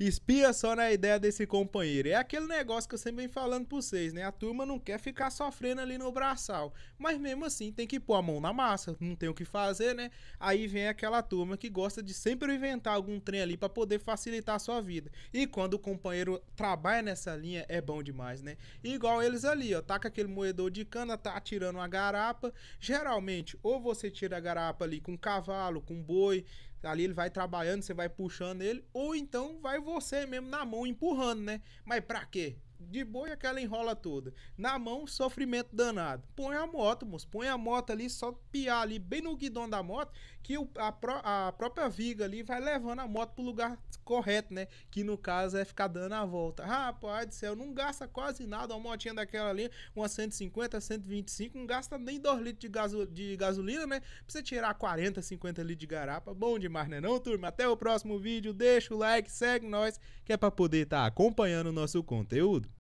Espia só na ideia desse companheiro. É aquele negócio que eu sempre venho falando pra vocês, né? A turma não quer ficar sofrendo ali no braçal. Mas mesmo assim, tem que pôr a mão na massa. Não tem o que fazer, né? Aí vem aquela turma que gosta de sempre inventar algum trem ali para poder facilitar a sua vida. E quando o companheiro trabalha nessa linha, é bom demais, né? Igual eles ali, ó. Tá com aquele moedor de cana, tá atirando uma garapa. Geralmente, ou você tira a garapa ali com cavalo, com boi. Ali ele vai trabalhando, você vai puxando ele. Ou então vai você mesmo na mão empurrando, né? Mas pra quê? de boa aquela enrola toda. Na mão, sofrimento danado. Põe a moto, moço. Põe a moto ali, só piar ali bem no guidão da moto, que o, a, a, própria viga ali vai levando a moto pro lugar correto, né? Que no caso é ficar dando a volta. Rapaz do céu, não gasta quase nada uma motinha daquela ali, uma 150, 125, não gasta nem 2 litros de, gaso, de gasolina, né? Pra você tirar 40, 50 litros de garapa. Bom demais, né não, turma? Até o próximo vídeo, deixa o like, segue nós, que é pra poder estar tá acompanhando o nosso conteúdo.